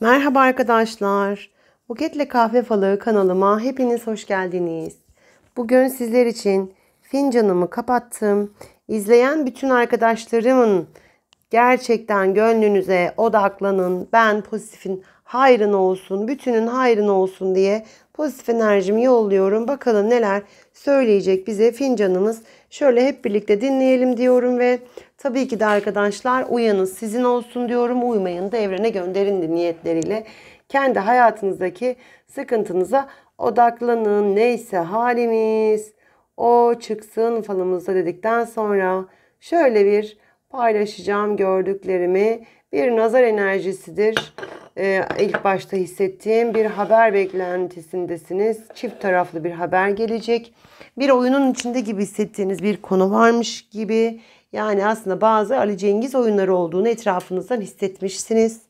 Merhaba arkadaşlar. Buketle Kahve Falığı kanalıma hepiniz hoş geldiniz. Bugün sizler için fincanımı kapattım. İzleyen bütün arkadaşlarımın gerçekten gönlünüze odaklanın. Ben pozitifin hayrına olsun, bütünün hayrına olsun diye pozitif enerjimi yolluyorum. Bakalım neler söyleyecek bize fincanımız Şöyle hep birlikte dinleyelim diyorum ve tabii ki de arkadaşlar uyanın sizin olsun diyorum. Uymayın da evrene gönderin niyetleriyle. Kendi hayatınızdaki sıkıntınıza odaklanın. Neyse halimiz o çıksın falımızda dedikten sonra şöyle bir paylaşacağım gördüklerimi. Bir nazar enerjisidir e, ilk başta hissettiğim bir haber beklentisindesiniz. Çift taraflı bir haber gelecek. Bir oyunun içinde gibi hissettiğiniz bir konu varmış gibi. Yani aslında bazı Ali Cengiz oyunları olduğunu etrafınızdan hissetmişsiniz.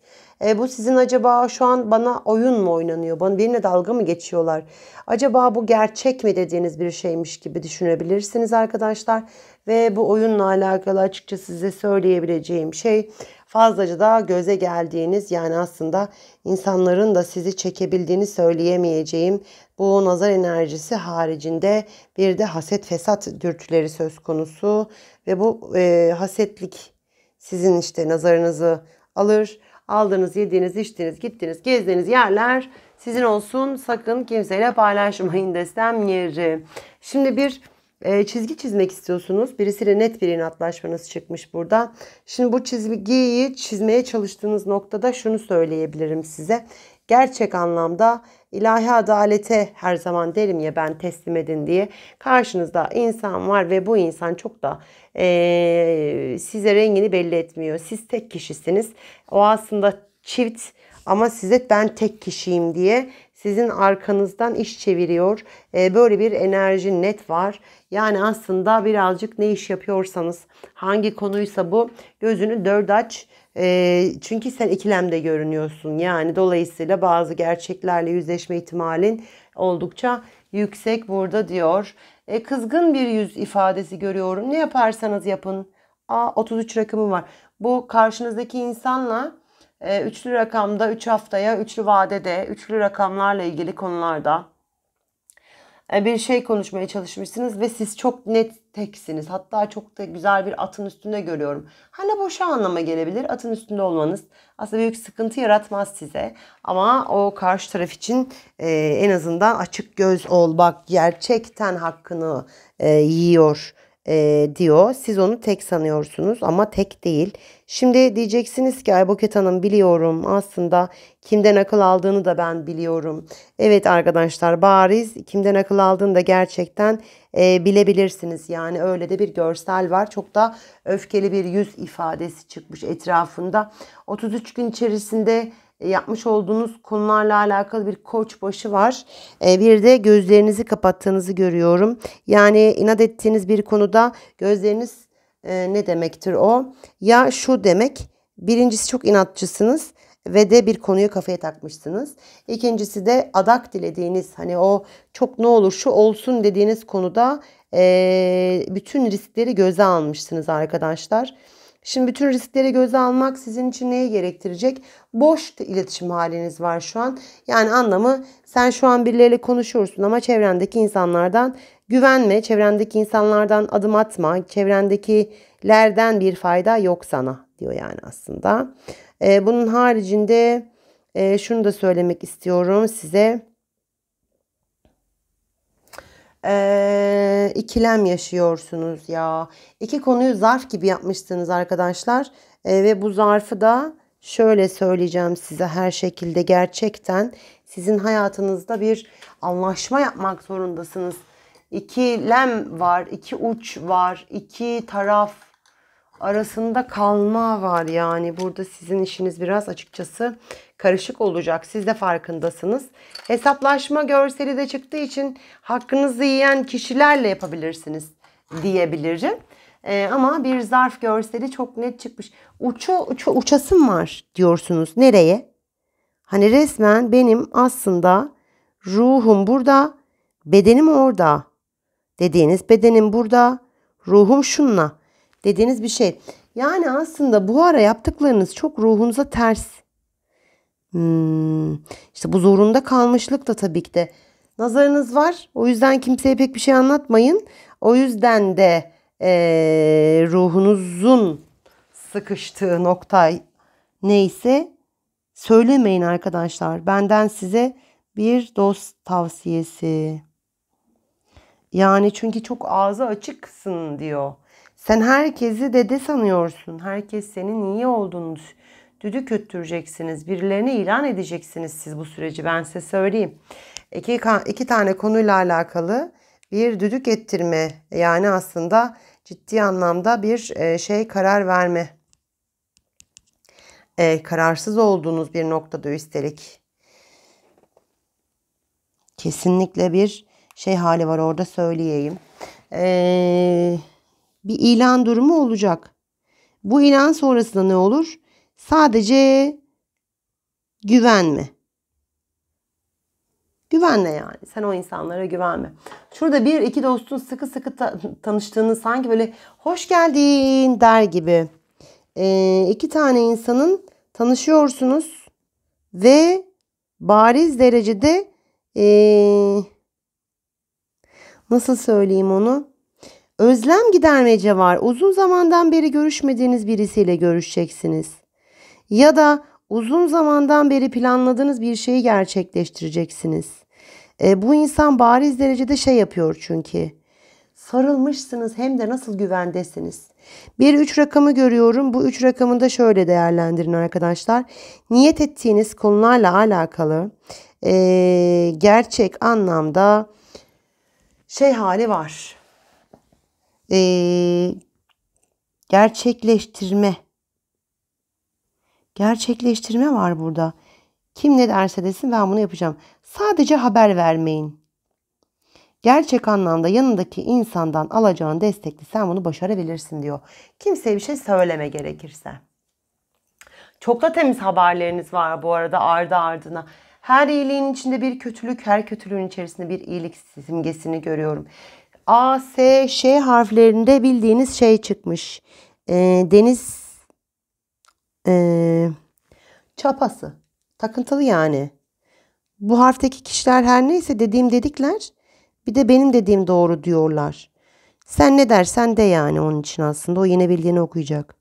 E, bu sizin acaba şu an bana oyun mu oynanıyor? Bana benimle dalga mı geçiyorlar? Acaba bu gerçek mi dediğiniz bir şeymiş gibi düşünebilirsiniz arkadaşlar. Ve bu oyunla alakalı açıkça size söyleyebileceğim şey fazlaca daha göze geldiğiniz yani aslında insanların da sizi çekebildiğini söyleyemeyeceğim bu nazar enerjisi haricinde bir de haset fesat dürtüleri söz konusu ve bu e, hasetlik sizin işte nazarınızı alır. Aldığınız, yediğiniz, içtiğiniz, gittiğiniz, gezdiğiniz yerler sizin olsun. Sakın kimseyle paylaşmayın desem yeri. Şimdi bir ee, çizgi çizmek istiyorsunuz. Birisiyle net bir inatlaşmanız çıkmış burada. Şimdi bu çizgiyi çizmeye çalıştığınız noktada şunu söyleyebilirim size. Gerçek anlamda ilahi adalete her zaman derim ya ben teslim edin diye. Karşınızda insan var ve bu insan çok da e, size rengini belli etmiyor. Siz tek kişisiniz. O aslında çift ama size ben tek kişiyim diye sizin arkanızdan iş çeviriyor. Ee, böyle bir enerji net var. Yani aslında birazcık ne iş yapıyorsanız hangi konuysa bu gözünü dört aç. Ee, çünkü sen ikilemde görünüyorsun. Yani dolayısıyla bazı gerçeklerle yüzleşme ihtimalin oldukça yüksek burada diyor. E, kızgın bir yüz ifadesi görüyorum. Ne yaparsanız yapın. A 33 rakamı var. Bu karşınızdaki insanla e, üçlü rakamda 3 haftaya, üçlü vadede, üçlü rakamlarla ilgili konularda e, bir şey konuşmaya çalışmışsınız ve siz çok net teksiniz. Hatta çok da güzel bir atın üstünde görüyorum. Hani boşa anlama gelebilir. Atın üstünde olmanız aslında büyük sıkıntı yaratmaz size. Ama o karşı taraf için e, en azından açık göz ol. Bak gerçekten hakkını yiyor e, diyor. Siz onu tek sanıyorsunuz ama tek değil. Şimdi diyeceksiniz ki ay Buket Hanım biliyorum aslında kimden akıl aldığını da ben biliyorum. Evet arkadaşlar bariz kimden akıl aldığını da gerçekten e, bilebilirsiniz. Yani öyle de bir görsel var. Çok da öfkeli bir yüz ifadesi çıkmış etrafında. 33 gün içerisinde e, yapmış olduğunuz konularla alakalı bir koç başı var. E, bir de gözlerinizi kapattığınızı görüyorum. Yani inat ettiğiniz bir konuda gözleriniz e, ne demektir o? Ya şu demek birincisi çok inatçısınız ve de bir konuyu kafaya takmışsınız. İkincisi de adak dilediğiniz hani o çok ne olur şu olsun dediğiniz konuda bütün riskleri göze almışsınız arkadaşlar. Şimdi bütün riskleri göze almak sizin için neyi gerektirecek? Boş iletişim haliniz var şu an. Yani anlamı sen şu an birileriyle konuşuyorsun ama çevrendeki insanlardan güvenme, çevrendeki insanlardan adım atma, çevrendekilerden bir fayda yok sana diyor yani aslında. Ee, bunun haricinde e, şunu da söylemek istiyorum size e, ikilem yaşıyorsunuz ya. İki konuyu zarf gibi yapmışsınız arkadaşlar. E, ve bu zarfı da şöyle söyleyeceğim size her şekilde gerçekten sizin hayatınızda bir anlaşma yapmak zorundasınız. İkilem var, iki uç var, iki taraf arasında kalma var. Yani burada sizin işiniz biraz açıkçası karışık olacak. Siz de farkındasınız. Hesaplaşma görseli de çıktığı için hakkınızı yiyen kişilerle yapabilirsiniz diyebilirim. Ee, ama bir zarf görseli çok net çıkmış. Uçu, uçu uçasım var diyorsunuz. Nereye? Hani resmen benim aslında ruhum burada, bedenim orada. Dediğiniz bedenim burada, ruhum şunla dediğiniz bir şey. Yani aslında bu ara yaptıklarınız çok ruhunuza ters. Hmm, işte bu zorunda kalmışlık da tabii ki de nazarınız var. O yüzden kimseye pek bir şey anlatmayın. O yüzden de e, ruhunuzun sıkıştığı nokta neyse söylemeyin arkadaşlar. Benden size bir dost tavsiyesi. Yani çünkü çok ağzı açıksın diyor. Sen herkesi dede sanıyorsun. Herkes senin iyi olduğunu düdük öttüreceksiniz. Birilerine ilan edeceksiniz siz bu süreci. Ben size söyleyeyim. İki, iki tane konuyla alakalı bir düdük ettirme yani aslında ciddi anlamda bir e, şey karar verme. E, kararsız olduğunuz bir noktada üstelik. Kesinlikle bir şey hali var orada söyleyeyim. Eee bir ilan durumu olacak. Bu ilan sonrasında ne olur? Sadece güvenme. Güvenme yani. Sen o insanlara güvenme. Şurada bir iki dostun sıkı sıkı ta- tanıştığını sanki böyle hoş geldin der gibi. Ee, iki tane insanın tanışıyorsunuz ve bariz derecede ee, nasıl söyleyeyim onu? Özlem gidermece var. Uzun zamandan beri görüşmediğiniz birisiyle görüşeceksiniz. Ya da uzun zamandan beri planladığınız bir şeyi gerçekleştireceksiniz. E, bu insan bariz derecede şey yapıyor çünkü. Sarılmışsınız hem de nasıl güvendesiniz. Bir üç rakamı görüyorum. Bu üç rakamı da şöyle değerlendirin arkadaşlar. Niyet ettiğiniz konularla alakalı e, gerçek anlamda şey hali var e, gerçekleştirme gerçekleştirme var burada. Kim ne derse desin ben bunu yapacağım. Sadece haber vermeyin. Gerçek anlamda yanındaki insandan alacağın destekli sen bunu başarabilirsin diyor. Kimseye bir şey söyleme gerekirse. Çok da temiz haberleriniz var bu arada ardı ardına. Her iyiliğin içinde bir kötülük, her kötülüğün içerisinde bir iyilik simgesini görüyorum. A, S, Ş harflerinde bildiğiniz şey çıkmış. E, deniz e, çapası. Takıntılı yani. Bu harfteki kişiler her neyse dediğim dedikler bir de benim dediğim doğru diyorlar. Sen ne dersen de yani onun için aslında o yine bildiğini okuyacak.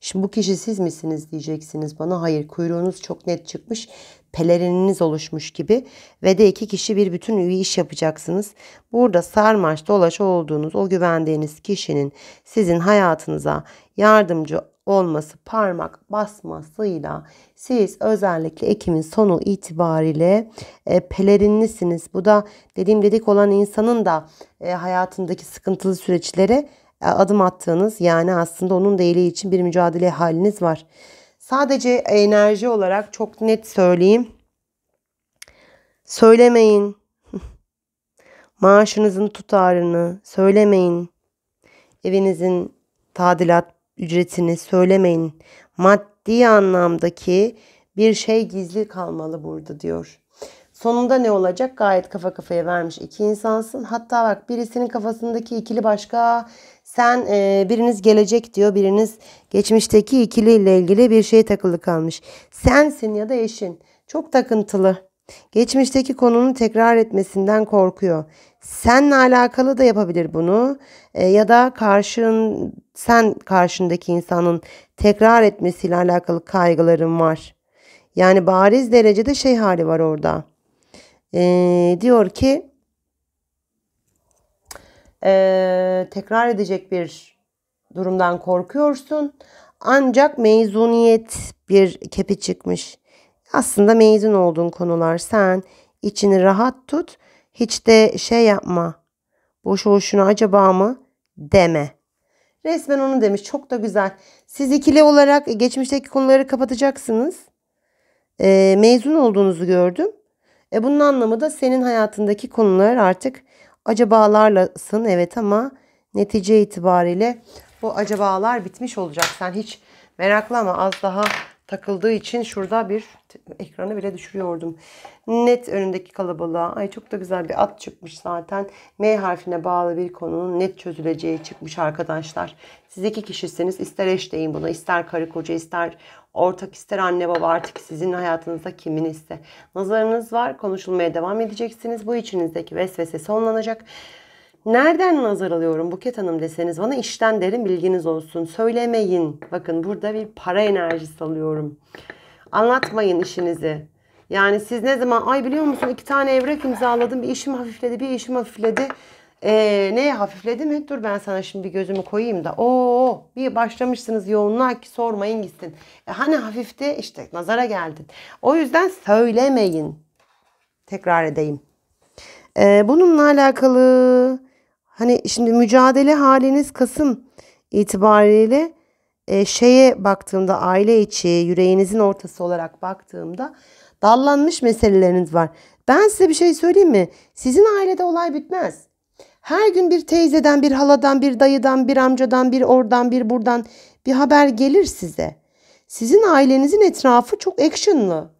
Şimdi bu kişi siz misiniz diyeceksiniz bana. Hayır kuyruğunuz çok net çıkmış pelerininiz oluşmuş gibi ve de iki kişi bir bütün üye iş yapacaksınız. Burada sarmaş dolaş olduğunuz o güvendiğiniz kişinin sizin hayatınıza yardımcı olması parmak basmasıyla siz özellikle Ekim'in sonu itibariyle e, pelerinlisiniz. Bu da dediğim dedik olan insanın da e, hayatındaki sıkıntılı süreçlere e, adım attığınız yani aslında onun da iyiliği için bir mücadele haliniz var. Sadece enerji olarak çok net söyleyeyim. Söylemeyin. Maaşınızın tutarını söylemeyin. Evinizin tadilat ücretini söylemeyin. Maddi anlamdaki bir şey gizli kalmalı burada diyor. Sonunda ne olacak? Gayet kafa kafaya vermiş iki insansın. Hatta bak birisinin kafasındaki ikili başka, sen e, biriniz gelecek diyor, biriniz geçmişteki ikiliyle ilgili bir şey takılı kalmış. Sensin ya da eşin. Çok takıntılı. Geçmişteki konunun tekrar etmesinden korkuyor. Senle alakalı da yapabilir bunu e, ya da karşın sen karşındaki insanın tekrar etmesiyle alakalı kaygıların var. Yani bariz derecede şey hali var orada. E, diyor ki e, tekrar edecek bir durumdan korkuyorsun. Ancak mezuniyet bir kepi çıkmış. Aslında mezun olduğun konular sen içini rahat tut. Hiç de şey yapma. Boş boşuna acaba mı deme. Resmen onu demiş. Çok da güzel. Siz ikili olarak geçmişteki konuları kapatacaksınız. E, mezun olduğunuzu gördüm. E, bunun anlamı da senin hayatındaki konular artık acabalarlasın evet ama netice itibariyle bu acabalar bitmiş olacak. Sen hiç ama az daha takıldığı için şurada bir ekranı bile düşürüyordum. Net önündeki kalabalığa. Ay çok da güzel bir at çıkmış zaten. M harfine bağlı bir konunun net çözüleceği çıkmış arkadaşlar. Siz iki kişisiniz. ister eş deyin buna. ister karı koca ister ortak ister anne baba artık sizin hayatınızda kimin ise. Nazarınız var. Konuşulmaya devam edeceksiniz. Bu içinizdeki vesvese sonlanacak. Nereden nazar alıyorum Buket Hanım deseniz bana işten derim bilginiz olsun. Söylemeyin. Bakın burada bir para enerjisi alıyorum. Anlatmayın işinizi. Yani siz ne zaman ay biliyor musun iki tane evrak imzaladım bir işim hafifledi bir işim hafifledi. Ee, neye hafifledi mi? Dur ben sana şimdi bir gözümü koyayım da. Oo bir başlamışsınız yoğunluğa ki sormayın gitsin. E, hani hafifti işte nazara geldi. O yüzden söylemeyin. Tekrar edeyim. Ee, bununla alakalı Hani şimdi mücadele haliniz Kasım itibariyle e, şeye baktığımda aile içi yüreğinizin ortası olarak baktığımda dallanmış meseleleriniz var. Ben size bir şey söyleyeyim mi? Sizin ailede olay bitmez. Her gün bir teyzeden, bir haladan, bir dayıdan, bir amcadan, bir oradan, bir buradan bir haber gelir size. Sizin ailenizin etrafı çok actionlı.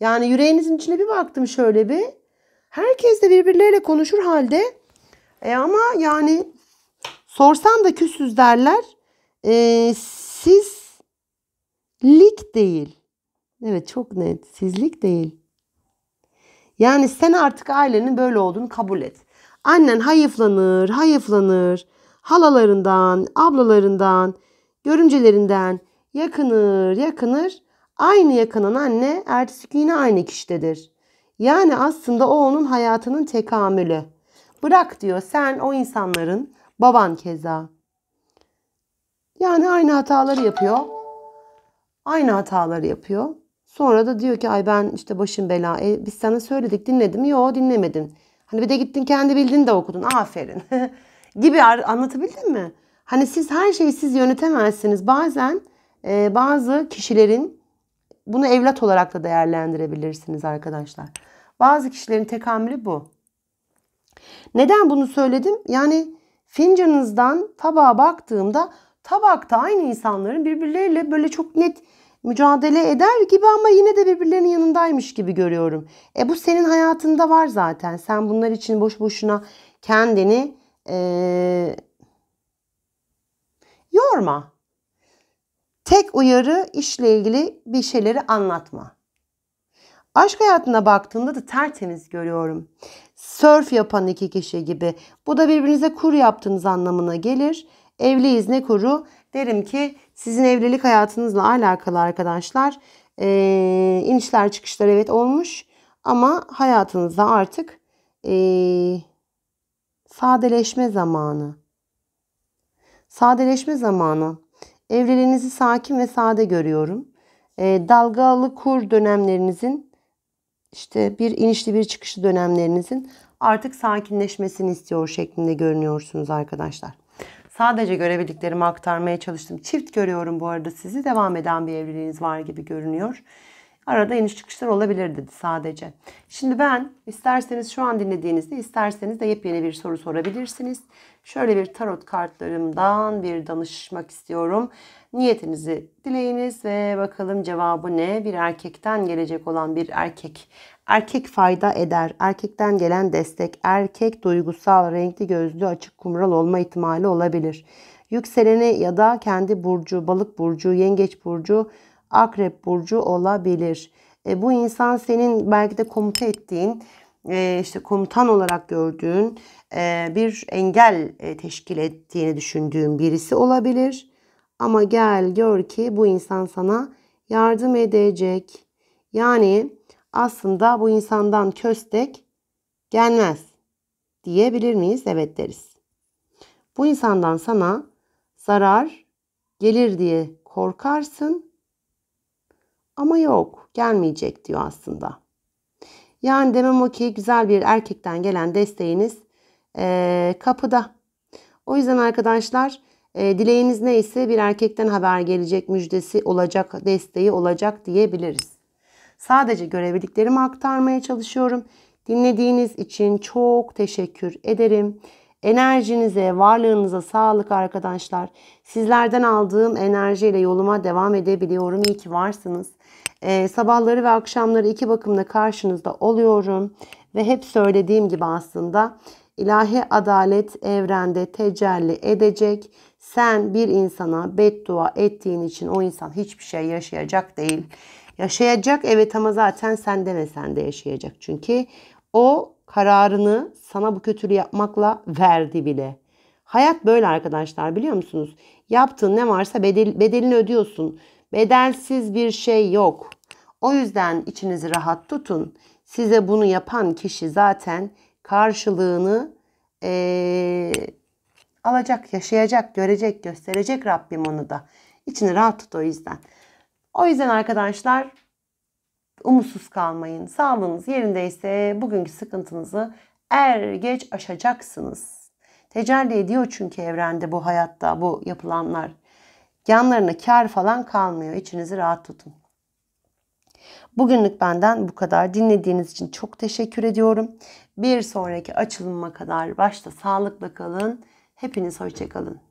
Yani yüreğinizin içine bir baktım şöyle bir. Herkes de birbirleriyle konuşur halde e ama yani sorsan da küsüz derler. E, sizlik değil. Evet çok net. Sizlik değil. Yani sen artık ailenin böyle olduğunu kabul et. Annen hayıflanır, hayıflanır. Halalarından, ablalarından, görümcelerinden yakınır, yakınır. Aynı yakınan anne ertesi gün yine aynı kişidedir. Yani aslında o onun hayatının tekamülü. Bırak diyor sen o insanların baban keza. Yani aynı hataları yapıyor. Aynı hataları yapıyor. Sonra da diyor ki ay ben işte başım bela. E, biz sana söyledik dinledim. Yo dinlemedin. Hani bir de gittin kendi bildiğini de okudun. Aferin. gibi anlatabildim mi? Hani siz her şeyi siz yönetemezsiniz. Bazen e, bazı kişilerin bunu evlat olarak da değerlendirebilirsiniz arkadaşlar. Bazı kişilerin tekamülü bu. Neden bunu söyledim? Yani fincanınızdan tabağa baktığımda tabakta aynı insanların birbirleriyle böyle çok net mücadele eder gibi ama yine de birbirlerinin yanındaymış gibi görüyorum. E bu senin hayatında var zaten. Sen bunlar için boş boşuna kendini ee, yorma. Tek uyarı işle ilgili bir şeyleri anlatma. Aşk hayatına baktığımda da tertemiz görüyorum. Sörf yapan iki kişi gibi. Bu da birbirinize kur yaptığınız anlamına gelir. Evliyiz ne kuru? Derim ki sizin evlilik hayatınızla alakalı arkadaşlar ee, inişler çıkışlar evet olmuş ama hayatınızda artık ee, sadeleşme zamanı. Sadeleşme zamanı. Evliliğinizi sakin ve sade görüyorum. E, dalgalı kur dönemlerinizin işte bir inişli bir çıkışlı dönemlerinizin artık sakinleşmesini istiyor şeklinde görünüyorsunuz arkadaşlar. Sadece görebildiklerimi aktarmaya çalıştım. Çift görüyorum bu arada sizi. Devam eden bir evliliğiniz var gibi görünüyor. Arada iniş çıkışlar olabilir dedi sadece. Şimdi ben isterseniz şu an dinlediğinizde isterseniz de yepyeni bir soru sorabilirsiniz. Şöyle bir tarot kartlarımdan bir danışmak istiyorum. Niyetinizi dileyiniz ve bakalım cevabı ne? Bir erkekten gelecek olan bir erkek. Erkek fayda eder. Erkekten gelen destek. Erkek duygusal, renkli gözlü, açık kumral olma ihtimali olabilir. Yükseleni ya da kendi burcu, balık burcu, yengeç burcu, Akrep burcu olabilir. E, bu insan senin belki de komuta ettiğin e, işte komutan olarak gördüğün e, bir engel e, teşkil ettiğini düşündüğün birisi olabilir. Ama gel gör ki bu insan sana yardım edecek. Yani aslında bu insandan köstek gelmez diyebilir miyiz? Evet deriz. Bu insandan sana zarar gelir diye korkarsın ama yok gelmeyecek diyor aslında. Yani demem o ki güzel bir erkekten gelen desteğiniz e, kapıda. O yüzden arkadaşlar e, dileğiniz neyse bir erkekten haber gelecek müjdesi olacak desteği olacak diyebiliriz. Sadece görebildiklerimi aktarmaya çalışıyorum. Dinlediğiniz için çok teşekkür ederim. Enerjinize, varlığınıza sağlık arkadaşlar. Sizlerden aldığım enerjiyle yoluma devam edebiliyorum. İyi ki varsınız. Ee, sabahları ve akşamları iki bakımda karşınızda oluyorum. Ve hep söylediğim gibi aslında ilahi adalet evrende tecelli edecek. Sen bir insana beddua ettiğin için o insan hiçbir şey yaşayacak değil. Yaşayacak evet ama zaten sen demesen de yaşayacak. Çünkü o kararını sana bu kötülüğü yapmakla verdi bile. Hayat böyle arkadaşlar biliyor musunuz? Yaptığın ne varsa bedel, bedelini ödüyorsun. Bedelsiz bir şey yok. O yüzden içinizi rahat tutun. Size bunu yapan kişi zaten karşılığını ee, alacak, yaşayacak, görecek, gösterecek Rabbim onu da. İçini rahat tut o yüzden. O yüzden arkadaşlar umutsuz kalmayın. Sağlığınız yerindeyse bugünkü sıkıntınızı er geç aşacaksınız. Tecelli ediyor çünkü evrende bu hayatta bu yapılanlar. Yanlarına kar falan kalmıyor. İçinizi rahat tutun. Bugünlük benden bu kadar. Dinlediğiniz için çok teşekkür ediyorum. Bir sonraki açılıma kadar başta sağlıkla kalın. Hepiniz hoşçakalın.